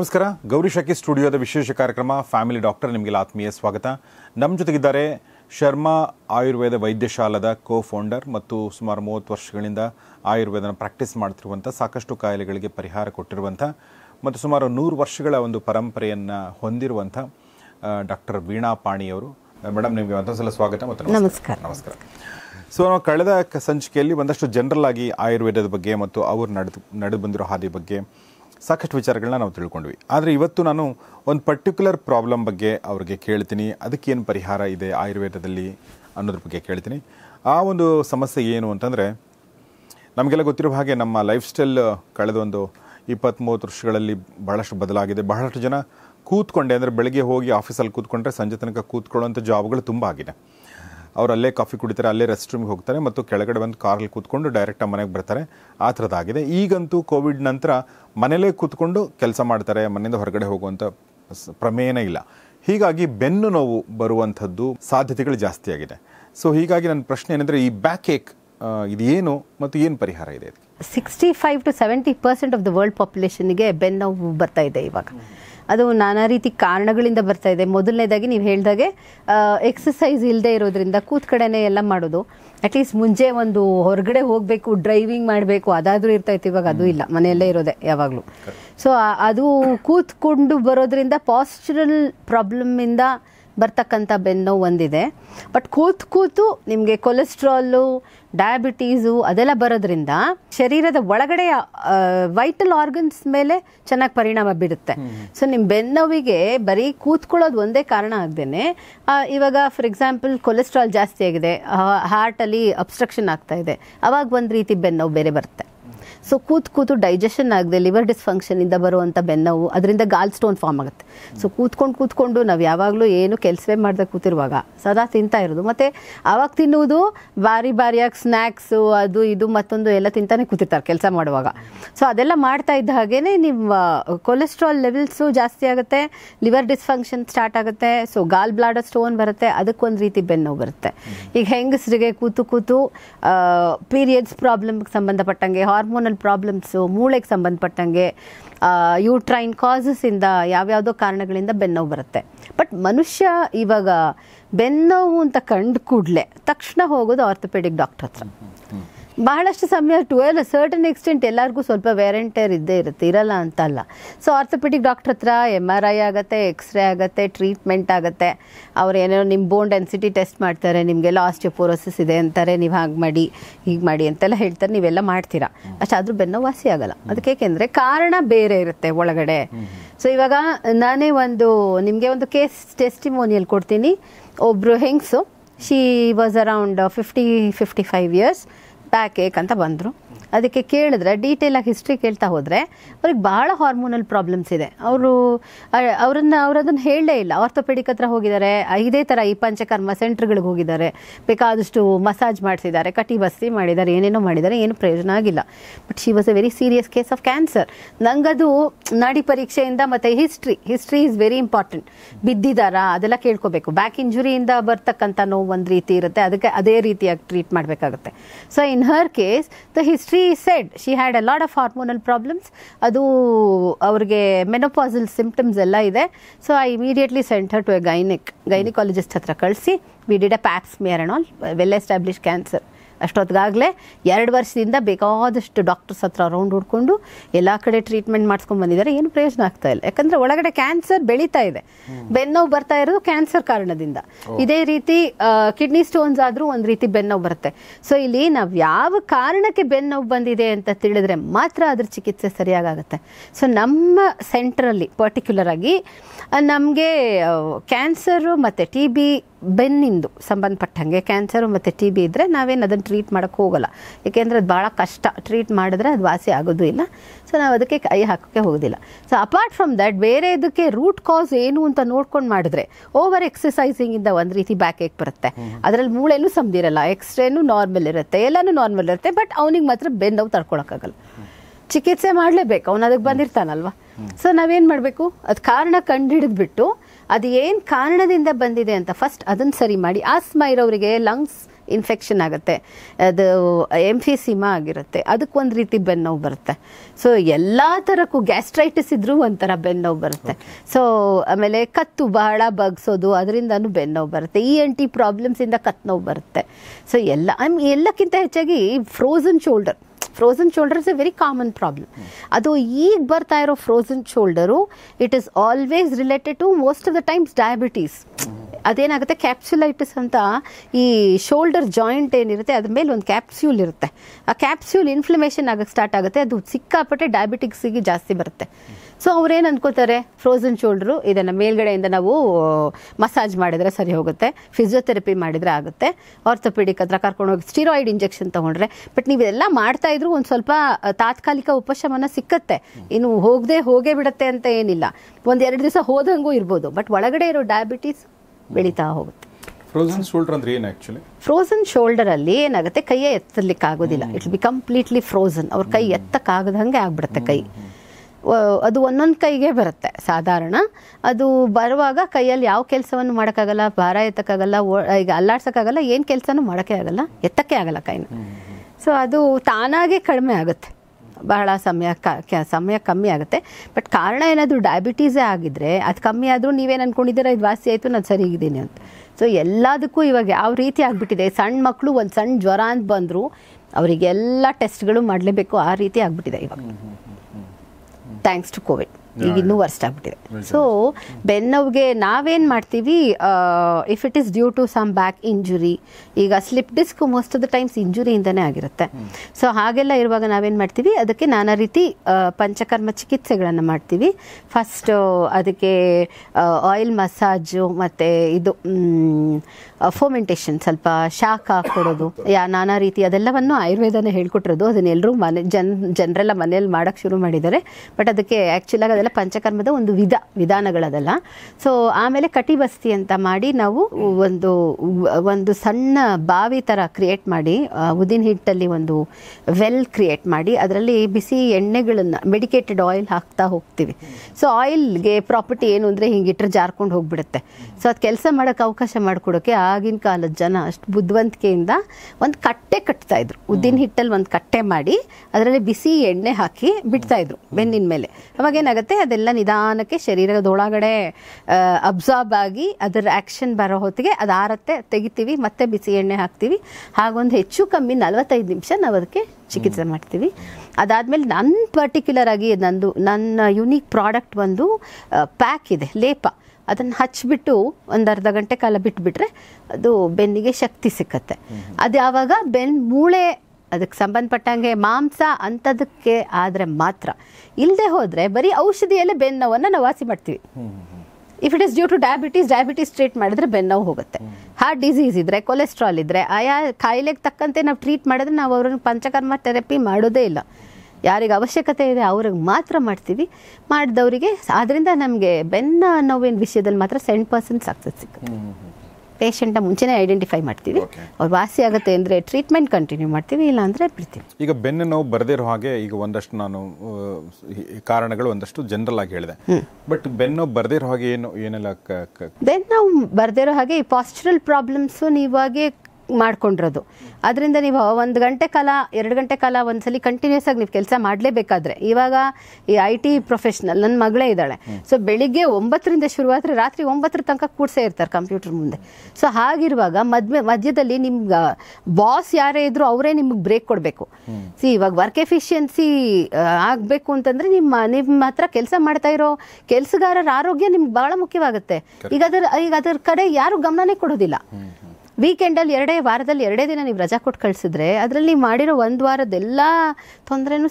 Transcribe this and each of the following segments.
ನಮಸ್ಕಾರ ಗೌರಿ ಶಕಿ ಸ್ಟುಡಿಯೋದ ವಿಶೇಷ ಕಾರ್ಯಕ್ರಮ ಫ್ಯಾಮಿಲಿ ಡಾಕ್ಟರ್ ನಿಮಗೆಲ್ಲ ಆತ್ಮೀಯ ಸ್ವಾಗತ ನಮ್ಮ ಜೊತೆಗಿದ್ದಾರೆ ಶರ್ಮಾ ಆಯುರ್ವೇದ ವೈದ್ಯಶಾಲದ ಕೋ ಫೌಂಡರ್ ಮತ್ತು ಸುಮಾರು ಮೂವತ್ತು ವರ್ಷಗಳಿಂದ ಆಯುರ್ವೇದನ ಪ್ರಾಕ್ಟೀಸ್ ಮಾಡ್ತಿರುವಂಥ ಸಾಕಷ್ಟು ಕಾಯಿಲೆಗಳಿಗೆ ಪರಿಹಾರ ಕೊಟ್ಟಿರುವಂಥ ಮತ್ತು ಸುಮಾರು ನೂರು ವರ್ಷಗಳ ಒಂದು ಪರಂಪರೆಯನ್ನು ಹೊಂದಿರುವಂಥ ಡಾಕ್ಟರ್ ವೀಣಾ ಪಾಣಿಯವರು ಮೇಡಮ್ ನಿಮಗೆ ಸಲ ಸ್ವಾಗತ ಮತ್ತು ನಮಸ್ಕಾರ ನಮಸ್ಕಾರ ಸೊ ನಾವು ಕಳೆದ ಸಂಚಿಕೆಯಲ್ಲಿ ಒಂದಷ್ಟು ಜನರಲ್ ಆಗಿ ಆಯುರ್ವೇದದ ಬಗ್ಗೆ ಮತ್ತು ಅವರು ನಡೆದು ನಡೆದು ಬಂದಿರೋ ಹಾದಿ ಬಗ್ಗೆ ಸಾಕಷ್ಟು ವಿಚಾರಗಳನ್ನ ನಾವು ತಿಳ್ಕೊಂಡ್ವಿ ಆದರೆ ಇವತ್ತು ನಾನು ಒಂದು ಪರ್ಟಿಕ್ಯುಲರ್ ಪ್ರಾಬ್ಲಮ್ ಬಗ್ಗೆ ಅವ್ರಿಗೆ ಕೇಳ್ತೀನಿ ಅದಕ್ಕೇನು ಪರಿಹಾರ ಇದೆ ಆಯುರ್ವೇದದಲ್ಲಿ ಅನ್ನೋದ್ರ ಬಗ್ಗೆ ಕೇಳ್ತೀನಿ ಆ ಒಂದು ಸಮಸ್ಯೆ ಏನು ಅಂತಂದರೆ ನಮಗೆಲ್ಲ ಗೊತ್ತಿರೋ ಹಾಗೆ ನಮ್ಮ ಲೈಫ್ ಸ್ಟೈಲ್ ಕಳೆದ ಒಂದು ಇಪ್ಪತ್ತ್ಮೂವತ್ತು ವರ್ಷಗಳಲ್ಲಿ ಬಹಳಷ್ಟು ಬದಲಾಗಿದೆ ಬಹಳಷ್ಟು ಜನ ಕೂತ್ಕೊಂಡೆ ಅಂದರೆ ಬೆಳಗ್ಗೆ ಹೋಗಿ ಆಫೀಸಲ್ಲಿ ಕೂತ್ಕೊಂಡ್ರೆ ಸಂಜೆ ತನಕ ಕೂತ್ಕೊಳ್ಳೋಂಥ ಜಾಬ್ಗಳು ತುಂಬ ಆಗಿದೆ ಅವರು ಅಲ್ಲೇ ಕಾಫಿ ಕುಡಿತಾರೆ ಅಲ್ಲೇ ರೆಸ್ಟ್ ರೂಮ್ಗೆ ಹೋಗ್ತಾರೆ ಮತ್ತು ಕೆಳಗಡೆ ಬಂದು ಕಾರಲ್ಲಿ ಕೂತ್ಕೊಂಡು ಡೈರೆಕ್ಟ್ ಮನೆಗೆ ಬರ್ತಾರೆ ಆ ಥರದ್ದಾಗಿದೆ ಈಗಂತೂ ಕೋವಿಡ್ ನಂತರ ಮನೆಯಲ್ಲೇ ಕೂತ್ಕೊಂಡು ಕೆಲಸ ಮಾಡ್ತಾರೆ ಮನೆಯಿಂದ ಹೊರಗಡೆ ಹೋಗುವಂಥ ಪ್ರಮೇಯನೇ ಇಲ್ಲ ಹೀಗಾಗಿ ಬೆನ್ನು ನೋವು ಬರುವಂಥದ್ದು ಸಾಧ್ಯತೆಗಳು ಜಾಸ್ತಿ ಆಗಿದೆ ಸೊ ಹೀಗಾಗಿ ನನ್ನ ಪ್ರಶ್ನೆ ಏನಂದರೆ ಈ ಬ್ಯಾಕ್ ಏಕ್ ಇದೇನು ಮತ್ತು ಏನು ಪರಿಹಾರ ಇದೆ sixty five to seventy percent of the world ಪಾಪ್ಯುಲೇಷನ್ಗೆ ಬೆನ್ನು ನೋವು ಬರ್ತಾ ಇದೆ ಇವಾಗ ಅದು ನಾನಾ ರೀತಿ ಕಾರಣಗಳಿಂದ ಬರ್ತಾ ಇದೆ ಮೊದಲನೇದಾಗಿ ನೀವು ಹೇಳಿದಾಗೆ ಎಕ್ಸಸೈಸ್ ಇಲ್ಲದೆ ಇರೋದ್ರಿಂದ ಕೂತ್ ಕಡೆನೇ ಎಲ್ಲ ಮಾಡೋದು ಅಟ್ಲೀಸ್ಟ್ ಮುಂಚೆ ಒಂದು ಹೊರಗಡೆ ಹೋಗಬೇಕು ಡ್ರೈವಿಂಗ್ ಮಾಡಬೇಕು ಅದಾದರೂ ಇತ್ತು ಇವಾಗ ಅದು ಇಲ್ಲ ಮನೆಯಲ್ಲೇ ಇರೋದೆ ಯಾವಾಗಲೂ ಸೊ ಅದು ಕೂತ್ಕೊಂಡು ಬರೋದ್ರಿಂದ ಪಾಸ್ಚರಲ್ ಪ್ರಾಬ್ಲಮ್ಮಿಂದ ಬರ್ತಕ್ಕಂಥ ಬೆನ್ನೋವು ಒಂದಿದೆ ಬಟ್ ಕೂತು ಕೂತು ನಿಮಗೆ ಕೊಲೆಸ್ಟ್ರಾಲು ಡಯಾಬಿಟೀಸು ಅದೆಲ್ಲ ಬರೋದ್ರಿಂದ ಶರೀರದ ಒಳಗಡೆ ವೈಟಲ್ ಆರ್ಗನ್ಸ್ ಮೇಲೆ ಚೆನ್ನಾಗಿ ಪರಿಣಾಮ ಬೀರುತ್ತೆ ಸೊ ನಿಮ್ಮ ಬೆನ್ನೋವಿಗೆ ಬರೀ ಕೂತ್ಕೊಳ್ಳೋದು ಒಂದೇ ಕಾರಣ ಆಗದೇನೆ ಇವಾಗ ಫಾರ್ ಎಕ್ಸಾಂಪಲ್ ಕೊಲೆಸ್ಟ್ರಾಲ್ ಜಾಸ್ತಿ ಆಗಿದೆ ಹಾರ್ಟಲ್ಲಿ ಅಬ್ಸ್ಟ್ರಕ್ಷನ್ ಆಗ್ತಾ ಇದೆ ಅವಾಗ ಒಂದು ರೀತಿ ಬೆನ್ನೋವು ಬೇರೆ ಬರುತ್ತೆ ಸೊ ಕೂತು ಕೂತು ಡೈಜೆಷನ್ ಆಗದೆ ಲಿವರ್ ಇಂದ ಬರುವಂತ ಬೆನ್ನೋವು ಅದರಿಂದ ಗಾಲ್ ಸ್ಟೋನ್ ಫಾರ್ಮ್ ಆಗುತ್ತೆ ಸೊ ಕೂತ್ಕೊಂಡು ಕೂತ್ಕೊಂಡು ನಾವು ಯಾವಾಗಲೂ ಏನು ಕೆಲಸವೇ ಮಾಡದೆ ಕೂತಿರುವಾಗ ಸದಾ ತಿಂತಾ ಇರೋದು ಮತ್ತೆ ಆವಾಗ ತಿನ್ನುವುದು ಬಾರಿ ಬಾರಿಯಾಗಿ ಸ್ನ್ಯಾಕ್ಸು ಅದು ಇದು ಮತ್ತೊಂದು ಎಲ್ಲ ತಿಂತಾನೆ ಕೂತಿರ್ತಾರೆ ಕೆಲಸ ಮಾಡುವಾಗ ಸೊ ಅದೆಲ್ಲ ಮಾಡ್ತಾ ಇದ್ದ ಹಾಗೇನೆ ನಿಮ್ಮ ಕೊಲೆಸ್ಟ್ರಾಲ್ ಲೆವೆಲ್ಸು ಜಾಸ್ತಿ ಆಗುತ್ತೆ ಲಿವರ್ ಡಿಸ್ಫಂಕ್ಷನ್ ಸ್ಟಾರ್ಟ್ ಆಗುತ್ತೆ ಸೊ ಗಾಲ್ ಬ್ಲಾಡರ್ ಸ್ಟೋನ್ ಬರುತ್ತೆ ಅದಕ್ಕೊಂದು ರೀತಿ ಬೆನ್ನೋ ಬರುತ್ತೆ ಈಗ ಹೆಂಗಸರಿಗೆ ಕೂತು ಕೂತು ಪೀರಿಯಡ್ಸ್ ಪ್ರಾಬ್ಲಮ್ಗೆ ಸಂಬಂಧಪಟ್ಟಂಗೆ ಹಾರ್ಮೋನ್ ಹಾರ್ಮೋನಲ್ ಪ್ರಾಬ್ಲಮ್ಸು ಮೂಳೆಗೆ ಸಂಬಂಧಪಟ್ಟಂಗೆ ಯೂಟ್ರೈನ್ ಕಾಸಸ್ಸಿಂದ ಯಾವ್ಯಾವುದೋ ಕಾರಣಗಳಿಂದ ಬೆನ್ನೋವು ಬರುತ್ತೆ ಬಟ್ ಮನುಷ್ಯ ಇವಾಗ ಬೆನ್ನೋವು ಅಂತ ಕಂಡು ಕೂಡಲೇ ತಕ್ಷಣ ಹೋಗೋದು ಆರ್ಥೋಪೆಡಿಕ್ ಡಾಕ್ಟರ್ ಹತ್ರ ಬಹಳಷ್ಟು ಸಮಯ ಟು ಎಲ್ ಸರ್ಟನ್ ಎಕ್ಸ್ಟೆಂಟ್ ಎಲ್ಲರಿಗೂ ಸ್ವಲ್ಪ ವೇರೆಂಟೇರ್ ಇದ್ದೇ ಇರುತ್ತೆ ಇರಲ್ಲ ಅಂತಲ್ಲ ಸೊ ಆರ್ಥೋಪೆಟಿಕ್ ಡಾಕ್ಟ್ರ್ ಹತ್ರ ಎಮ್ ಆರ್ ಐ ಆಗುತ್ತೆ ಎಕ್ಸ್ರೇ ಆಗುತ್ತೆ ಟ್ರೀಟ್ಮೆಂಟ್ ಆಗುತ್ತೆ ಅವ್ರು ಏನೇನೋ ನಿಮ್ಮ ಬೋನ್ ಡೆನ್ಸಿಟಿ ಟೆಸ್ಟ್ ಮಾಡ್ತಾರೆ ನಿಮಗೆಲ್ಲ ಆಸ್ಟಿಯೋಪೋರೋಸಿಸ್ ಇದೆ ಅಂತಾರೆ ನೀವು ಹಾಗೆ ಮಾಡಿ ಹೀಗೆ ಮಾಡಿ ಅಂತೆಲ್ಲ ಹೇಳ್ತಾರೆ ನೀವೆಲ್ಲ ಮಾಡ್ತೀರಾ ಅಷ್ಟು ಆದರೂ ವಾಸಿ ಆಗಲ್ಲ ಅದಕ್ಕೆ ಏಕೆಂದರೆ ಕಾರಣ ಬೇರೆ ಇರುತ್ತೆ ಒಳಗಡೆ ಸೊ ಇವಾಗ ನಾನೇ ಒಂದು ನಿಮಗೆ ಒಂದು ಕೇಸ್ ಟೆಸ್ಟಿಮೋನಿಯಲ್ ಕೊಡ್ತೀನಿ ಒಬ್ಬರು ಹೆಂಗ್ಸು she was around fifty fifty five years backache ಅಂತ ಬಂದರು ಅದಕ್ಕೆ ಕೇಳಿದ್ರೆ ಡೀಟೇಲ್ ಆಗಿ ಹಿಸ್ಟ್ರಿ ಕೇಳ್ತಾ ಹೋದರೆ ಅವ್ರಿಗೆ ಭಾಳ ಹಾರ್ಮೋನಲ್ ಪ್ರಾಬ್ಲಮ್ಸ್ ಇದೆ ಅವರು ಅವರನ್ನು ಅವರದನ್ನು ಹೇಳಲೇ ಇಲ್ಲ ಆರ್ಥೋಪೆಡಿಕ್ ಹತ್ರ ಹೋಗಿದ್ದಾರೆ ಇದೇ ಥರ ಈ ಪಂಚಕರ್ಮ ಸೆಂಟ್ರ್ಗಳಿಗೆ ಹೋಗಿದ್ದಾರೆ ಬೇಕಾದಷ್ಟು ಮಸಾಜ್ ಮಾಡಿಸಿದ್ದಾರೆ ಕಟಿ ಬಸ್ತಿ ಮಾಡಿದ್ದಾರೆ ಏನೇನೋ ಮಾಡಿದ್ದಾರೆ ಏನು ಪ್ರಯೋಜನ ಆಗಿಲ್ಲ but she was a very serious case of cancer ನಂಗದು ನಾಡಿ ಪರೀಕ್ಷೆಯಿಂದ ಮತ್ತು history history is very important ಬಿದ್ದಿದಾರ ಅದೆಲ್ಲ ಕೇಳ್ಕೋಬೇಕು ಬ್ಯಾಕ್ ಇಂಜುರಿಯಿಂದ ಬರ್ತಕ್ಕಂಥ ನೋವು ಒಂದು ರೀತಿ ಇರುತ್ತೆ ಅದಕ್ಕೆ ಅದೇ ರೀತಿಯಾಗಿ ಟ್ರೀಟ್ ಮಾಡಬೇಕಾಗುತ್ತೆ so in her case the history she said she had a lot of hormonal problems ಅದು ಅವ್ರಿಗೆ ಮೆನೋಪಾಸಲ್ ಸಿಂಪ್ಟಮ್ಸ್ ಎಲ್ಲ ಇದೆ so I immediately sent her to a gynic gynaecologist ಹತ್ರ ಕಳಿಸಿ we did a pap smear and all well establish cancer ಅಷ್ಟೊತ್ತಿಗಾಗಲೇ ಎರಡು ವರ್ಷದಿಂದ ಬೇಕಾದಷ್ಟು ಡಾಕ್ಟರ್ಸ್ ಹತ್ರ ರೌಂಡ್ ಹುಡ್ಕೊಂಡು ಎಲ್ಲ ಕಡೆ ಟ್ರೀಟ್ಮೆಂಟ್ ಮಾಡ್ಸ್ಕೊಂಡು ಬಂದಿದ್ದಾರೆ ಏನು ಪ್ರಯೋಜನ ಆಗ್ತಾ ಇಲ್ಲ ಯಾಕಂದರೆ ಒಳಗಡೆ ಕ್ಯಾನ್ಸರ್ ಬೆಳೀತಾ ಇದೆ ಬೆನ್ನೋವು ಬರ್ತಾ ಇರೋದು ಕ್ಯಾನ್ಸರ್ ಕಾರಣದಿಂದ ಇದೇ ರೀತಿ ಕಿಡ್ನಿ ಸ್ಟೋನ್ಸ್ ಆದರೂ ಒಂದು ರೀತಿ ಬೆನ್ನೋವು ಬರುತ್ತೆ ಸೊ ಇಲ್ಲಿ ನಾವು ಯಾವ ಕಾರಣಕ್ಕೆ ಬೆನ್ನೋವು ಬಂದಿದೆ ಅಂತ ತಿಳಿದ್ರೆ ಮಾತ್ರ ಅದ್ರ ಚಿಕಿತ್ಸೆ ಸರಿಯಾಗುತ್ತೆ ಸೊ ನಮ್ಮ ಸೆಂಟ್ರಲ್ಲಿ ಪರ್ಟಿಕ್ಯುಲರ್ ಆಗಿ ನಮಗೆ ಕ್ಯಾನ್ಸರು ಮತ್ತು ಟಿ ಬಿ ಬೆನ್ನಿಂದು ಸಂಬಂಧಪಟ್ಟಂಗೆ ಕ್ಯಾನ್ಸರು ಮತ್ತು ಟಿ ಬಿ ಇದ್ದರೆ ನಾವೇನು ಅದನ್ನು ಟ್ರೀಟ್ ಮಾಡೋಕ್ಕೆ ಹೋಗೋಲ್ಲ ಏಕೆಂದರೆ ಅದು ಭಾಳ ಕಷ್ಟ ಟ್ರೀಟ್ ಮಾಡಿದ್ರೆ ಅದು ವಾಸಿ ಆಗೋದು ಇಲ್ಲ ಸೊ ನಾವು ಅದಕ್ಕೆ ಕೈ ಹಾಕೋಕ್ಕೆ ಹೋಗೋದಿಲ್ಲ ಸೊ ಅಪಾರ್ಟ್ ಫ್ರಮ್ ದ್ಯಾಟ್ ಬೇರೆ ಇದಕ್ಕೆ ರೂಟ್ ಕಾಸ್ ಏನು ಅಂತ ನೋಡ್ಕೊಂಡು ಮಾಡಿದ್ರೆ ಓವರ್ ಇಂದ ಒಂದು ರೀತಿ ಬ್ಯಾಕ್ ಏಕ್ ಬರುತ್ತೆ ಅದರಲ್ಲಿ ಮೂಳೆನೂ ಸಂಬಿರಲ್ಲ ಎಕ್ಸ್ರೇನು ನಾರ್ಮಲ್ ಇರುತ್ತೆ ಎಲ್ಲನೂ ನಾರ್ಮಲ್ ಇರುತ್ತೆ ಬಟ್ ಅವನಿಗೆ ಮಾತ್ರ ಬೆನ್ನವು ತಡ್ಕೊಳಕ್ಕಾಗಲ್ಲ ಚಿಕಿತ್ಸೆ ಮಾಡಲೇಬೇಕು ಅವನು ಅದಕ್ಕೆ ಬಂದಿರ್ತಾನಲ್ವ ಸೊ ನಾವೇನು ಮಾಡಬೇಕು ಅದು ಕಾರಣ ಕಂಡು ಹಿಡಿದ್ಬಿಟ್ಟು ಅದು ಏನು ಕಾರಣದಿಂದ ಬಂದಿದೆ ಅಂತ ಫಸ್ಟ್ ಅದನ್ನು ಸರಿ ಮಾಡಿ ಆಸ್ಮಾ ಇರೋರಿಗೆ ಲಂಗ್ಸ್ ಇನ್ಫೆಕ್ಷನ್ ಆಗುತ್ತೆ ಅದು ಎಂಫಿಸಿಮಾ ಆಗಿರುತ್ತೆ ಅದಕ್ಕೊಂದು ರೀತಿ ಬೆನ್ನೋವು ಬರುತ್ತೆ ಸೊ ಎಲ್ಲ ಥರಕ್ಕೂ ಗ್ಯಾಸ್ಟ್ರೈಟಿಸ್ ಇದ್ರೂ ಒಂಥರ ಬೆನ್ನೋವು ಬರುತ್ತೆ ಸೊ ಆಮೇಲೆ ಕತ್ತು ಬಹಳ ಬಗ್ಸೋದು ಅದರಿಂದನೂ ಬೆನ್ನೋವು ಬರುತ್ತೆ e ಇ ಎನ್ ಟಿ ಪ್ರಾಬ್ಲಮ್ಸಿಂದ ಕತ್ತು ನೋವು ಬರುತ್ತೆ ಸೊ ಎಲ್ಲ ಐ ಎಲ್ಲಕ್ಕಿಂತ ಹೆಚ್ಚಾಗಿ frozen shoulder frozen shoulder is a very common problem ಅದು ಈಗ ಬರ್ತಾ ಇರೋ frozen shoulder it is always related to most of the times diabetes ಅದೇನಾಗುತ್ತೆ ಕ್ಯಾಪ್ಸುಲೈಟಿಸ್ ಅಂತ ಈ ಶೋಲ್ಡರ್ ಜಾಯಿಂಟ್ ಏನಿರುತ್ತೆ ಅದ್ರ ಮೇಲೆ ಒಂದು ಕ್ಯಾಪ್ಸ್ಯೂಲ್ ಇರುತ್ತೆ ಆ ಕ್ಯಾಪ್ಸ್ಯೂಲ್ ಇನ್ಫ್ಲಮೇಷನ್ ಆಗಕ್ಕೆ ಸ್ಟಾರ್ಟ್ ಆಗುತ್ತೆ ಅದು ಸಿಕ್ಕಾಪಟ್ಟೆ ಡಯಾಬಿಟಿಕ್ಸಿಗೆ ಜಾಸ್ತಿ ಬರುತ್ತೆ ಸೊ ಅವ್ರೇನು ಅಂದ್ಕೋತಾರೆ ಫ್ರೋಝನ್ ಶೋಲ್ಡ್ರು ಇದನ್ನು ಮೇಲ್ಗಡೆಯಿಂದ ನಾವು ಮಸಾಜ್ ಮಾಡಿದರೆ ಸರಿ ಹೋಗುತ್ತೆ ಫಿಸಿಯೋಥೆರಪಿ ಮಾಡಿದರೆ ಆಗುತ್ತೆ ಆರ್ಥೋಪೀಡಿಕ್ ಹತ್ರ ಕರ್ಕೊಂಡು ಹೋಗಿ ಸ್ಟಿರಾಯ್ಡ್ ಇಂಜೆಕ್ಷನ್ ತೊಗೊಂಡ್ರೆ ಬಟ್ ನೀವೆಲ್ಲ ಮಾಡ್ತಾ ಇದ್ರು ಒಂದ್ ಒಂದು ಸ್ವಲ್ಪ ತಾತ್ಕಾಲಿಕ ಉಪಶಮನ ಸಿಕ್ಕತ್ತೆ ಇನ್ನು ಹೋಗದೆ ಹೋಗೇ ಬಿಡತ್ತೆ ಅಂತ ಏನಿಲ್ಲ ಒಂದು ಎರಡು ದಿವಸ ಹೋದಂಗೂ ಇರ್ಬೋದು ಬಟ್ ಒಳಗಡೆ ಇರೋ ಡಯಾಬಿಟೀಸ್ ಬೆಳೀತಾ ಹೋಗುತ್ತೆ ಫ್ರೋಸನ್ ಶೋಲ್ಡರ್ ಅಂದ್ರೆ ಏನು ಆಕ್ಚುಲಿ ಫ್ರೋಸನ್ ಶೋಲ್ಡರ್ ಅಲ್ಲಿ ಏನಾಗುತ್ತೆ ಕೈಯೇ ಎತ್ತಲಿಕ್ಕೆ ಆಗೋದಿಲ್ಲ ಇಟ್ ಬಿ ಕಂಪ್ಲೀಟ್ಲಿ ಫ್ರೋಸನ್ ಅವ್ರ ಕೈ ಎತ್ತಕ್ಕಾಗದಂಗೆ ಆಗ್ಬಿಡುತ್ತೆ ಕೈ ಅದು ಒಂದೊಂದು ಕೈಗೆ ಬರುತ್ತೆ ಸಾಧಾರಣ ಅದು ಬರುವಾಗ ಕೈಯಲ್ಲಿ ಯಾವ ಕೆಲಸವನ್ನು ಮಾಡೋಕ್ಕಾಗಲ್ಲ ಭಾರ ಎತ್ತಕ್ಕಾಗಲ್ಲ ಈಗ ಅಲ್ಲಾಡ್ಸೋಕ್ಕಾಗಲ್ಲ ಏನು ಕೆಲಸನೂ ಮಾಡೋಕ್ಕೆ ಆಗಲ್ಲ ಎತ್ತಕ್ಕೆ ಆಗಲ್ಲ ಕೈನ ಸೊ ಅದು ತಾನಾಗೆ ಕಡಿಮೆ ಆಗುತ್ತೆ ಬಹಳ ಸಮಯ ಕ ಸಮಯ ಕಮ್ಮಿ ಆಗುತ್ತೆ ಬಟ್ ಕಾರಣ ಏನಾದರೂ ಡಯಾಬಿಟೀಸೇ ಆಗಿದ್ದರೆ ಅದು ಕಮ್ಮಿ ಆದರೂ ನೀವೇನು ಅಂದ್ಕೊಂಡಿದ್ದೀರ ಇದು ವಾಸಿ ಆಯಿತು ನಾನು ಸರಿಗಿದ್ದೀನಿ ಅಂತ ಸೊ ಎಲ್ಲದಕ್ಕೂ ಇವಾಗ ಯಾವ ರೀತಿ ಆಗಿಬಿಟ್ಟಿದೆ ಸಣ್ಣ ಮಕ್ಕಳು ಒಂದು ಸಣ್ಣ ಜ್ವರ ಅಂತ ಬಂದರೂ ಅವರಿಗೆಲ್ಲ ಟೆಸ್ಟ್ಗಳು ಮಾಡಲೇಬೇಕು ಆ ರೀತಿ ಆಗಿಬಿಟ್ಟಿದೆ ಇವಾಗ ಥ್ಯಾಂಕ್ಸ್ ಟು ಕೋವಿಡ್ ಈಗ ಇನ್ನೂ ವರ್ಸ್ಟ್ ಆಗ್ಬಿಟ್ಟಿದೆ ಸೊ ಬೆನ್ನವ್ಗೆ ನಾವೇನು ಮಾಡ್ತೀವಿ if it is due to some back injury ಈಗ slip disc most of the times ಇಂಜುರಿಯಿಂದನೇ ಆಗಿರುತ್ತೆ ಸೊ ಹಾಗೆಲ್ಲ ಇರುವಾಗ ನಾವೇನು ಮಾಡ್ತೀವಿ ಅದಕ್ಕೆ ನಾನಾ ರೀತಿ ಪಂಚಕರ್ಮ ಚಿಕಿತ್ಸೆಗಳನ್ನು ಮಾಡ್ತೀವಿ ಫಸ್ಟು ಅದಕ್ಕೆ ಆಯಿಲ್ ಮಸಾಜು ಮತ್ತು ಇದು ಫೋಮೆಂಟೇಷನ್ ಸ್ವಲ್ಪ ಶಾಖ ಕೊಡೋದು ಯಾ ನಾನಾ ರೀತಿ ಅದೆಲ್ಲವನ್ನು ಆಯುರ್ವೇದನೇ ಹೇಳ್ಕೊಟ್ಟಿರೋದು ಅದನ್ನೆಲ್ಲರೂ ಮನೆ ಜನ ಜನರೆಲ್ಲ ಮನೆಯಲ್ಲಿ ಮಾಡೋಕ್ಕೆ ಶುರು ಮಾಡಿದ್ದಾರೆ ಬಟ್ ಅದಕ್ಕೆ ಆ್ಯಕ್ಚುಲಾಗಿ ಅದೆಲ್ಲ ಪಂಚಕರ್ಮದ ಒಂದು ವಿಧ ವಿಧಾನಗಳದಲ್ಲ ಸೊ ಆಮೇಲೆ ಕಟಿಬಸ್ತಿ ಅಂತ ಮಾಡಿ ನಾವು ಒಂದು ಒಂದು ಸಣ್ಣ ಬಾವಿ ಥರ ಕ್ರಿಯೇಟ್ ಮಾಡಿ ಉದಿನ ಹಿಟ್ಟಲ್ಲಿ ಒಂದು ವೆಲ್ ಕ್ರಿಯೇಟ್ ಮಾಡಿ ಅದರಲ್ಲಿ ಬಿಸಿ ಎಣ್ಣೆಗಳನ್ನು ಮೆಡಿಕೇಟೆಡ್ ಆಯಿಲ್ ಹಾಕ್ತಾ ಹೋಗ್ತೀವಿ ಸೊ ಆಯಿಲ್ಗೆ ಪ್ರಾಪರ್ಟಿ ಏನು ಅಂದರೆ ಹಿಂಗಿಟ್ರೆ ಜಾರ್ಕೊಂಡು ಹೋಗ್ಬಿಡುತ್ತೆ ಸೊ ಅದು ಕೆಲಸ ಮಾಡೋಕ್ಕೆ ಅವಕಾಶ ಮಾಡಿಕೊಡೋಕ್ಕೆ ಆಗಿನ ಕಾಲದ ಜನ ಅಷ್ಟು ಬುದ್ಧಿವಂತಿಕೆಯಿಂದ ಒಂದು ಕಟ್ಟೆ ಇದ್ರು ಉದ್ದಿನ ಹಿಟ್ಟಲ್ಲಿ ಒಂದು ಕಟ್ಟೆ ಮಾಡಿ ಅದರಲ್ಲಿ ಬಿಸಿ ಎಣ್ಣೆ ಹಾಕಿ ಬಿಡ್ತಾ ಇದ್ರು ಬೆನ್ನಿನ ಮೇಲೆ ಅವಾಗ ಏನಾಗುತ್ತೆ ಮತ್ತೆ ಅದೆಲ್ಲ ನಿಧಾನಕ್ಕೆ ಶರೀರದೊಳಗಡೆ ಅಬ್ಸಾರ್ಬ್ ಆಗಿ ಅದರ ಆ್ಯಕ್ಷನ್ ಬರೋ ಹೊತ್ತಿಗೆ ಅದು ಆರತ್ತೆ ತೆಗಿತೀವಿ ಮತ್ತೆ ಬಿಸಿ ಎಣ್ಣೆ ಹಾಕ್ತೀವಿ ಹಾಗೊಂದು ಹೆಚ್ಚು ಕಮ್ಮಿ ನಲವತ್ತೈದು ನಿಮಿಷ ನಾವು ಅದಕ್ಕೆ ಚಿಕಿತ್ಸೆ ಮಾಡ್ತೀವಿ ಅದಾದಮೇಲೆ ನನ್ನ ಪರ್ಟಿಕ್ಯುಲರ್ ಆಗಿ ನಂದು ನನ್ನ ಯುನೀಕ್ ಪ್ರಾಡಕ್ಟ್ ಒಂದು ಪ್ಯಾಕ್ ಇದೆ ಲೇಪ ಅದನ್ನು ಹಚ್ಚಿಬಿಟ್ಟು ಒಂದು ಅರ್ಧ ಗಂಟೆ ಕಾಲ ಬಿಟ್ಬಿಟ್ರೆ ಅದು ಬೆನ್ನಿಗೆ ಶಕ್ತಿ ಸಿಕ್ಕತ್ತೆ ಅದು ಯಾವಾಗ ಬೆನ್ನು ಮೂಳೆ ಅದಕ್ಕೆ ಸಂಬಂಧಪಟ್ಟಂಗೆ ಮಾಂಸ ಅಂಥದಕ್ಕೆ ಆದರೆ ಮಾತ್ರ ಇಲ್ಲದೆ ಹೋದರೆ ಬರೀ ಔಷಧಿಯಲ್ಲೇ ನೋವನ್ನು ನಾವು ವಾಸಿ ಮಾಡ್ತೀವಿ if it is due to diabetes diabetes treat ಮಾಡಿದ್ರೆ ಬೆನ್ನೋವು ಹೋಗುತ್ತೆ ಹಾರ್ಟ್ ಡಿಸೀಸ್ ಇದ್ದರೆ ಕೊಲೆಸ್ಟ್ರಾಲ್ ಇದ್ದರೆ ಆಯಾ ಕಾಯಿಲೆಗೆ ತಕ್ಕಂತೆ ನಾವು ಟ್ರೀಟ್ ಮಾಡಿದ್ರೆ ನಾವು ಅವ್ರನ್ನ ಪಂಚಕರ್ಮ ಥೆರಪಿ ಮಾಡೋದೇ ಇಲ್ಲ ಯಾರಿಗೆ ಅವಶ್ಯಕತೆ ಇದೆ ಅವ್ರಿಗೆ ಮಾತ್ರ ಮಾಡ್ತೀವಿ ಮಾಡಿದವರಿಗೆ ಆದ್ರಿಂದ ನಮಗೆ ಬೆನ್ನ ನೋವಿನ ವಿಷಯದಲ್ಲಿ ಮಾತ್ರ ಸೆವೆನ್ ಪರ್ಸೆಂಟ್ ಸಕ್ಸಸ್ ಸಿಗುತ್ತೆ ನ ಮುಂಚೆನೇ ಐಡೆಂಟಿಫೈ ಮಾಡ್ತೀವಿ ಅವ್ರು ವಾಸಿ ಆಗುತ್ತೆ ಅಂದರೆ ಟ್ರೀಟ್ಮೆಂಟ್ ಕಂಟಿನ್ಯೂ ಮಾಡ್ತೀವಿ ಇಲ್ಲ ಅಂದರೆ ಬಿಡ್ತೀವಿ ಈಗ ಬೆನ್ನು ನೋವು ಬರದೇ ಇರೋ ಹಾಗೆ ಈಗ ಒಂದಷ್ಟು ನಾನು ಕಾರಣಗಳು ಒಂದಷ್ಟು ಜನರಲ್ ಆಗಿ ಹೇಳಿದೆ ಬಟ್ ಬೆನ್ನು ಬರದೇ ಇರೋ ಹಾಗೆ ಏನು ಏನೆಲ್ಲ ಬೆನ್ನು ಬರದೇ ಇರೋ ಹಾಗೆ ಪಾಸ್ಚರಲ್ ಪ್ರಾಬ್ಲಮ್ಸು ನೀವಾಗೆ ಮಾಡ್ಕೊಂಡಿರೋದು ಅದರಿಂದ ನೀವು ಒಂದು ಗಂಟೆ ಕಾಲ ಎರಡು ಗಂಟೆ ಕಾಲ ಒಂದ್ಸಲಿ ಕಂಟಿನ್ಯೂಸ್ ಆಗಿ ನೀವು ಕೆಲಸ ಮಾಡಲೇಬೇಕಾದ್ರೆ ಇವಾಗ ಈ ಐ ಟಿ ಪ್ರೊಫೆಷನಲ್ ನನ್ನ ಮಗಳೇ ಇದ್ದಾಳೆ ಸೊ ಬೆಳಿಗ್ಗೆ ಒಂಬತ್ತರಿಂದ ಶುರುವಾದರೆ ರಾತ್ರಿ ಒಂಬತ್ತರ ತನಕ ಕೂಡ್ಸೇ ಇರ್ತಾರೆ ಕಂಪ್ಯೂಟರ್ ಮುಂದೆ ಸೊ ಹಾಗಿರುವಾಗ ಮಧ್ಯ ಮಧ್ಯದಲ್ಲಿ ನಿಮ್ಗೆ ಬಾಸ್ ಯಾರೇ ಇದ್ರು ಅವರೇ ನಿಮ್ಗೆ ಬ್ರೇಕ್ ಕೊಡಬೇಕು ಸಿ ಇವಾಗ ವರ್ಕ್ ಎಫಿಷಿಯನ್ಸಿ ಆಗಬೇಕು ಅಂತಂದರೆ ನಿಮ್ಮ ನಿಮ್ಮ ಹತ್ರ ಕೆಲಸ ಮಾಡ್ತಾ ಇರೋ ಕೆಲಸಗಾರರ ಆರೋಗ್ಯ ನಿಮ್ಗೆ ಭಾಳ ಮುಖ್ಯವಾಗುತ್ತೆ ಈಗ ಅದರ ಈಗ ಅದರ ಕಡೆ ಯಾರು ಗಮನನೇ ಕೊಡೋದಿಲ್ಲ ವೀಕೆಂಡಲ್ಲಿ ಎರಡೇ ವಾರದಲ್ಲಿ ಎರಡೇ ದಿನ ನೀವು ರಜಾ ಕೊಟ್ಟು ಕಳಿಸಿದ್ರೆ ಅದರಲ್ಲಿ ನೀವು ಮಾಡಿರೋ ಒಂದು ವಾರದ್ದೆಲ್ಲ ತೊಂದರೆನೂ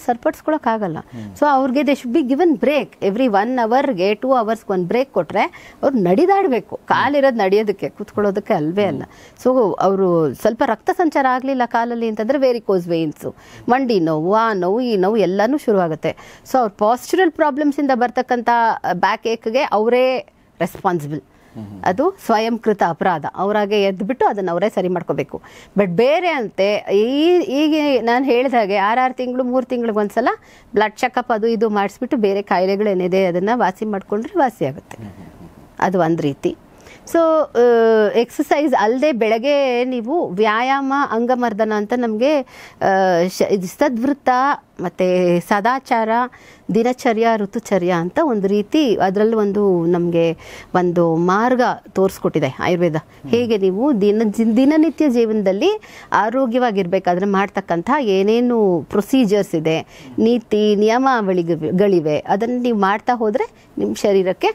ಆಗಲ್ಲ ಸೊ ಅವ್ರಿಗೆ they should be given break every one hour two ಅವರ್ಸ್ಗೆ ಒಂದು ಬ್ರೇಕ್ ಕೊಟ್ಟರೆ ಅವ್ರು ನಡಿದಾಡಬೇಕು ಕಾಲಿರೋದು ನಡೆಯೋದಕ್ಕೆ ಕೂತ್ಕೊಳ್ಳೋದಕ್ಕೆ ಅಲ್ವೇ ಅಲ್ಲ ಸೊ ಅವರು ಸ್ವಲ್ಪ ರಕ್ತ ಸಂಚಾರ ಆಗಲಿಲ್ಲ ಕಾಲಲ್ಲಿ ಅಂತಂದರೆ ಕೋಸ್ ವೇನ್ಸು ಮಂಡಿ ನೋವು ಆ ನೋವು ಈ ನೋವು ಎಲ್ಲನೂ ಶುರುವಾಗುತ್ತೆ ಸೊ ಅವ್ರ ಪ್ರಾಬ್ಲಮ್ಸ್ ಪ್ರಾಬ್ಲಮ್ಸಿಂದ ಬರ್ತಕ್ಕಂಥ ಬ್ಯಾಕ್ ಏಕ್ಗೆ ಅವರೇ ರೆಸ್ಪಾನ್ಸಿಬಲ್ ಅದು ಸ್ವಯಂಕೃತ ಅಪರಾಧ ಅವರಾಗೆ ಎದ್ಬಿಟ್ಟು ಅದನ್ನು ಅವರೇ ಸರಿ ಮಾಡ್ಕೋಬೇಕು ಬಟ್ ಬೇರೆ ಅಂತೆ ಈ ಈಗ ನಾನು ಹೇಳಿದ ಹಾಗೆ ಆರಾರು ತಿಂಗಳು ಮೂರು ತಿಂಗಳಿಗೆ ಒಂದ್ಸಲ ಬ್ಲಡ್ ಚೆಕಪ್ ಅದು ಇದು ಮಾಡಿಸ್ಬಿಟ್ಟು ಬೇರೆ ಕಾಯಿಲೆಗಳೇನಿದೆ ಅದನ್ನು ವಾಸಿ ಮಾಡಿಕೊಂಡ್ರೆ ವಾಸಿ ಆಗುತ್ತೆ ಅದು ಒಂದು ರೀತಿ ಸೊ ಎಕ್ಸಸೈಸ್ uh, ಅಲ್ಲದೆ ಬೆಳಗ್ಗೆ ನೀವು ವ್ಯಾಯಾಮ ಅಂಗಮರ್ದನ ಅಂತ ನಮಗೆ uh, ಸದ್ವೃತ್ತ ಮತ್ತು ಸದಾಚಾರ ದಿನಚರ್ಯ ಋತುಚರ್ಯ ಅಂತ ಒಂದು ರೀತಿ ಅದರಲ್ಲಿ ಒಂದು ನಮಗೆ ಒಂದು ಮಾರ್ಗ ತೋರಿಸ್ಕೊಟ್ಟಿದೆ ಆಯುರ್ವೇದ ಹೇಗೆ ನೀವು ದಿನ ದಿನನಿತ್ಯ ಜೀವನದಲ್ಲಿ ಆರೋಗ್ಯವಾಗಿರಬೇಕಾದ್ರೆ ಮಾಡ್ತಕ್ಕಂಥ ಏನೇನು ಪ್ರೊಸೀಜರ್ಸ್ ಇದೆ ನೀತಿ ನಿಯಮಾವಳಿಗಳಿವೆ ಅದನ್ನು ನೀವು ಮಾಡ್ತಾ ಹೋದರೆ ನಿಮ್ಮ ಶರೀರಕ್ಕೆ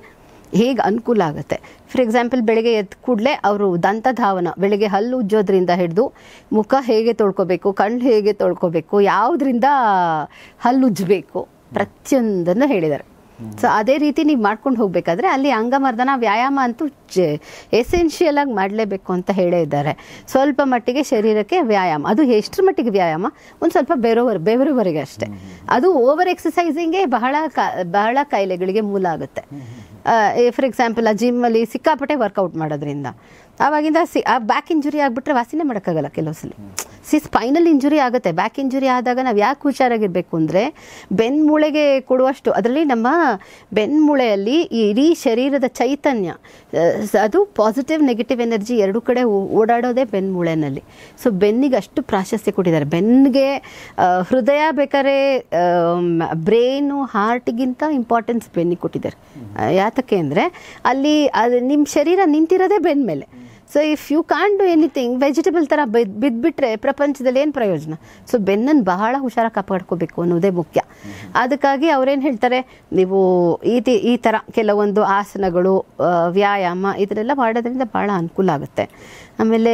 ಹೇಗೆ ಅನುಕೂಲ ಆಗುತ್ತೆ ಫಾರ್ ಎಕ್ಸಾಂಪಲ್ ಬೆಳಗ್ಗೆ ಎದ್ದ ಕೂಡಲೇ ಅವರು ದಂತ ಧಾವನ ಬೆಳಗ್ಗೆ ಹಲ್ಲು ಉಜ್ಜೋದ್ರಿಂದ ಹಿಡಿದು ಮುಖ ಹೇಗೆ ತೊಳ್ಕೊಬೇಕು ಕಣ್ಣು ಹೇಗೆ ತೊಳ್ಕೊಬೇಕು ಯಾವುದ್ರಿಂದ ಹಲ್ಲು ಉಜ್ಜಬೇಕು ಪ್ರತಿಯೊಂದನ್ನು ಹೇಳಿದ್ದಾರೆ ಸೊ ಅದೇ ರೀತಿ ನೀವು ಮಾಡ್ಕೊಂಡು ಹೋಗಬೇಕಾದ್ರೆ ಅಲ್ಲಿ ಅಂಗಮರ್ದನ ವ್ಯಾಯಾಮ ಅಂತೂ ಎಸೆನ್ಷಿಯಲ್ ಆಗಿ ಮಾಡಲೇಬೇಕು ಅಂತ ಹೇಳಿದ್ದಾರೆ ಸ್ವಲ್ಪ ಮಟ್ಟಿಗೆ ಶರೀರಕ್ಕೆ ವ್ಯಾಯಾಮ ಅದು ಎಷ್ಟರ ಮಟ್ಟಿಗೆ ವ್ಯಾಯಾಮ ಒಂದು ಸ್ವಲ್ಪ ಬೇರೋವರ್ ಬೇರೆವರೆಗೆ ಅಷ್ಟೇ ಅದು ಓವರ್ ಎಕ್ಸಸೈಸಿಂಗೇ ಬಹಳ ಕ ಬಹಳ ಕಾಯಿಲೆಗಳಿಗೆ ಮೂಲ ಆಗುತ್ತೆ ಫಾರ್ ಎಕ್ಸಾಂಪಲ್ ಆ ಜಿಮ್ಮಲ್ಲಿ ಸಿಕ್ಕಾಪಟ್ಟೆ ವರ್ಕೌಟ್ ಮಾಡೋದ್ರಿಂದ ಆವಾಗಿಂದ ಸಿ ಆ ಬ್ಯಾಕ್ ಇಂಜುರಿ ಆಗಿಬಿಟ್ರೆ ವಾಸಿನೇ ಮಾಡೋಕ್ಕಾಗಲ್ಲ ಕೆಲವು ಸಲ ಸಿ ಸ್ಪೈನಲ್ ಇಂಜುರಿ ಆಗುತ್ತೆ ಬ್ಯಾಕ್ ಇಂಜುರಿ ಆದಾಗ ನಾವು ಯಾಕೆ ಹುಷಾರಾಗಿರಬೇಕು ಅಂದರೆ ಬೆನ್ಮೂಳೆಗೆ ಮೂಳೆಗೆ ಕೊಡುವಷ್ಟು ಅದರಲ್ಲಿ ನಮ್ಮ ಬೆನ್ಮೂಳೆಯಲ್ಲಿ ಮೂಳೆಯಲ್ಲಿ ಇಡೀ ಶರೀರದ ಚೈತನ್ಯ ಅದು ಪಾಸಿಟಿವ್ ನೆಗೆಟಿವ್ ಎನರ್ಜಿ ಎರಡೂ ಕಡೆ ಓಡಾಡೋದೇ ಬೆನ್ನು ಸೊ ಬೆನ್ನಿಗೆ ಅಷ್ಟು ಪ್ರಾಶಸ್ತ್ಯ ಕೊಟ್ಟಿದ್ದಾರೆ ಬೆನ್ನಿಗೆ ಹೃದಯ ಬೇಕಾದ್ರೆ ಬ್ರೈನು ಹಾರ್ಟ್ಗಿಂತ ಇಂಪಾರ್ಟೆನ್ಸ್ ಬೆನ್ನಿಗೆ ಕೊಟ್ಟಿದ್ದಾರೆ ಯಾತಕ್ಕೆ ಅಂದರೆ ಅಲ್ಲಿ ಅದು ನಿಮ್ಮ ಶರೀರ ನಿಂತಿರೋದೇ ಬೆನ್ನ ಮೇಲೆ so if you can do anything vegetable ಥರ ಬಿದ್ದು ಬಿದ್ದುಬಿಟ್ರೆ ಪ್ರಪಂಚದಲ್ಲಿ ಏನು ಪ್ರಯೋಜನ ಸೊ ಬೆನ್ನನ್ನು ಬಹಳ ಹುಷಾರಾಗಿ ಕಾಪಾಡ್ಕೋಬೇಕು ಅನ್ನೋದೇ ಮುಖ್ಯ ಅದಕ್ಕಾಗಿ ಅವರೇನು ಹೇಳ್ತಾರೆ ನೀವು ಈ ಈ ಥರ ಕೆಲವೊಂದು ಆಸನಗಳು ವ್ಯಾಯಾಮ ಇದನ್ನೆಲ್ಲ ಮಾಡೋದ್ರಿಂದ ಭಾಳ ಅನುಕೂಲ ಆಗುತ್ತೆ ಆಮೇಲೆ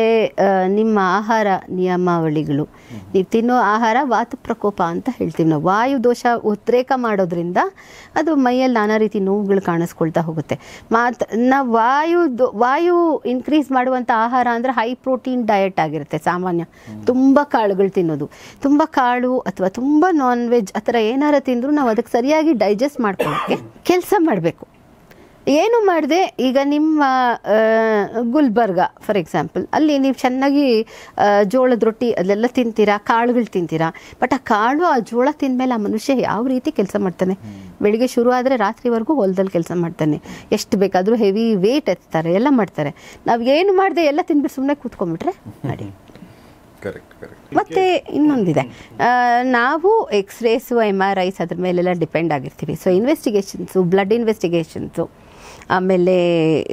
ನಿಮ್ಮ ಆಹಾರ ನಿಯಮಾವಳಿಗಳು ನೀವು ತಿನ್ನೋ ಆಹಾರ ವಾತು ಪ್ರಕೋಪ ಅಂತ ಹೇಳ್ತೀವಿ ನಾವು ವಾಯು ದೋಷ ಉದ್ರೇಕ ಮಾಡೋದ್ರಿಂದ ಅದು ಮೈಯಲ್ಲಿ ನಾನಾ ರೀತಿ ನೋವುಗಳು ಕಾಣಿಸ್ಕೊಳ್ತಾ ಹೋಗುತ್ತೆ ಮಾತ್ ನಾವು ವಾಯು ವಾಯು ಇನ್ಕ್ರೀಸ್ ಮಾಡುವಂಥ ಆಹಾರ ಅಂದರೆ ಹೈ ಪ್ರೋಟೀನ್ ಡಯಟ್ ಆಗಿರುತ್ತೆ ಸಾಮಾನ್ಯ ತುಂಬ ಕಾಳುಗಳು ತಿನ್ನೋದು ತುಂಬ ಕಾಳು ಅಥವಾ ತುಂಬ ನಾನ್ ವೆಜ್ ಆ ಥರ ಏನಾರು ತಿಂದರೂ ನಾವು ಅದಕ್ಕೆ ಸರಿಯಾಗಿ ಡೈಜೆಸ್ಟ್ ಮಾಡ್ಕೊಳ್ಳೋಕ್ಕೆ ಕೆಲಸ ಮಾಡಬೇಕು ಏನು ಮಾಡಿದೆ ಈಗ ನಿಮ್ಮ ಗುಲ್ಬರ್ಗ ಫಾರ್ ಎಕ್ಸಾಂಪಲ್ ಅಲ್ಲಿ ನೀವು ಚೆನ್ನಾಗಿ ಜೋಳದ ರೊಟ್ಟಿ ಅದೆಲ್ಲ ತಿಂತೀರಾ ಕಾಳುಗಳು ತಿಂತೀರಾ ಬಟ್ ಆ ಕಾಳು ಆ ಜೋಳ ತಿಂದಮೇಲೆ ಆ ಮನುಷ್ಯ ಯಾವ ರೀತಿ ಕೆಲಸ ಮಾಡ್ತಾನೆ ಬೆಳಿಗ್ಗೆ ಶುರು ಆದರೆ ರಾತ್ರಿವರೆಗೂ ಹೊಲದಲ್ಲಿ ಕೆಲಸ ಮಾಡ್ತಾನೆ ಎಷ್ಟು ಬೇಕಾದರೂ ಹೆವಿ ವೇಟ್ ಎತ್ತಾರೆ ಎಲ್ಲ ಮಾಡ್ತಾರೆ ನಾವು ಏನು ಮಾಡಿದೆ ಎಲ್ಲ ತಿಂದ್ಬಿಟ್ಟು ಸುಮ್ಮನೆ ಕೂತ್ಕೊಂಡ್ಬಿಟ್ರೆ ಮಾಡಿ ಮತ್ತೆ ಇನ್ನೊಂದಿದೆ ನಾವು ಎಕ್ಸ್ರೇಸು ಎಮ್ ಆರ್ ಐಸ್ ಅದ್ರ ಮೇಲೆಲ್ಲ ಡಿಪೆಂಡ್ ಆಗಿರ್ತೀವಿ ಸೊ ಇನ್ವೆಸ್ಟಿಗೇಷನ್ಸು ಬ್ಲಡ್ ಇನ್ವೆಸ್ಟಿಗೇಷನ್ಸು ಆಮೇಲೆ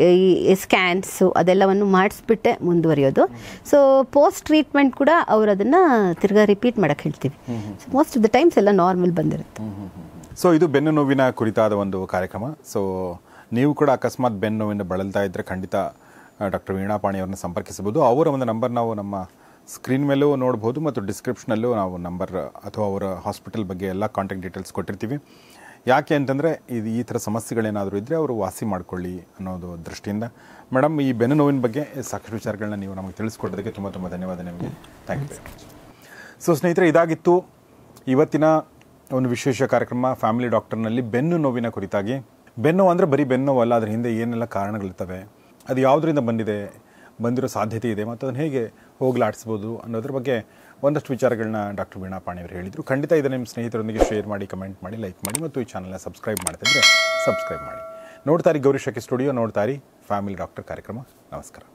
ಈ ಸ್ಕ್ಯಾನ್ಸು ಅದೆಲ್ಲವನ್ನು ಮಾಡಿಸ್ಬಿಟ್ಟೆ ಮುಂದುವರಿಯೋದು ಸೊ ಪೋಸ್ಟ್ ಟ್ರೀಟ್ಮೆಂಟ್ ಕೂಡ ಅವ್ರು ಅದನ್ನು ತಿರ್ಗಾ ರಿಪೀಟ್ ಮಾಡೋಕ್ಕೆ ಹೇಳ್ತೀವಿ so most of the times ಎಲ್ಲ ನಾರ್ಮಲ್ ಬಂದಿರುತ್ತೆ ಸೊ ಇದು ಬೆನ್ನು ನೋವಿನ ಕುರಿತಾದ ಒಂದು ಕಾರ್ಯಕ್ರಮ ಸೊ ನೀವು ಕೂಡ ಅಕಸ್ಮಾತ್ ಬೆನ್ನು ನೋವಿಂದ ಬಳಲ್ತಾ ಇದ್ದರೆ ಖಂಡಿತ ಡಾಕ್ಟರ್ ವೀಣಾ ಪಾಣಿ ಸಂಪರ್ಕಿಸಬಹುದು ಅವರ ಒಂದು ನಂಬರ್ ನಾವು ನಮ್ಮ ಸ್ಕ್ರೀನ್ ಮೇಲೂ ನೋಡ್ಬೋದು ಮತ್ತು ಡಿಸ್ಕ್ರಿಪ್ಷನಲ್ಲೂ ನಾವು ನಂಬರ್ ಅಥವಾ ಅವರ ಹಾಸ್ಪಿಟಲ್ ಬಗ್ಗೆ ಎಲ್ಲ ಕಾಂಟ್ಯಾಕ್ಟ್ ಡೀಟೇಲ್ಸ್ ಕೊಟ್ಟಿರ್ತೀವಿ ಯಾಕೆ ಅಂತಂದರೆ ಇದು ಈ ಥರ ಸಮಸ್ಯೆಗಳೇನಾದರೂ ಇದ್ದರೆ ಅವರು ವಾಸಿ ಮಾಡಿಕೊಳ್ಳಿ ಅನ್ನೋದು ದೃಷ್ಟಿಯಿಂದ ಮೇಡಮ್ ಈ ಬೆನ್ನು ನೋವಿನ ಬಗ್ಗೆ ಸಾಕಷ್ಟು ವಿಚಾರಗಳನ್ನ ನೀವು ನಮಗೆ ತಿಳಿಸ್ಕೊಡೋದಕ್ಕೆ ತುಂಬ ತುಂಬ ಧನ್ಯವಾದ ನಿಮಗೆ ಥ್ಯಾಂಕ್ ಯು ಸೊ ಸ್ನೇಹಿತರೆ ಇದಾಗಿತ್ತು ಇವತ್ತಿನ ಒಂದು ವಿಶೇಷ ಕಾರ್ಯಕ್ರಮ ಫ್ಯಾಮಿಲಿ ಡಾಕ್ಟರ್ನಲ್ಲಿ ಬೆನ್ನು ನೋವಿನ ಕುರಿತಾಗಿ ಬೆನ್ನು ಅಂದರೆ ಬರೀ ಬೆನ್ನು ಅಲ್ಲ ಅದರ ಹಿಂದೆ ಏನೆಲ್ಲ ಕಾರಣಗಳಿರ್ತವೆ ಅದು ಯಾವುದರಿಂದ ಬಂದಿದೆ ಬಂದಿರೋ ಸಾಧ್ಯತೆ ಇದೆ ಮತ್ತು ಅದನ್ನು ಹೇಗೆ ಹೋಗಲಾಡಿಸ್ಬೋದು ಅನ್ನೋದ್ರ ಬಗ್ಗೆ ಒಂದಷ್ಟು ವಿಚಾರಗಳನ್ನ ಡಾಕ್ಟರ್ ವೀಣಾ ಪಾಣಿಯವರು ಹೇಳಿದರು ಖಂಡಿತ ಇದನ್ನು ನಿಮ್ಮ ಸ್ನೇಹಿತರೊಂದಿಗೆ ಶೇರ್ ಮಾಡಿ ಕಮೆಂಟ್ ಮಾಡಿ ಲೈಕ್ ಮಾಡಿ ಮತ್ತು ಈ ಚಾನಲ್ನ ಸಬ್ಸ್ಕ್ರೈಬ್ ಮಾಡ್ತಿದ್ರೆ ಸಬ್ಸ್ಕ್ರೈಬ್ ಮಾಡಿ ನೋಡ್ತಾರಿ ಗೌರಿಶಕ್ಕೆ ಸ್ಟುಡಿಯೋ ನೋಡ್ತಾರೆ ಫ್ಯಾಮಿಲಿ ಡಾಕ್ಟರ್ ಕಾರ್ಯಕ್ರಮ ನಮಸ್ಕಾರ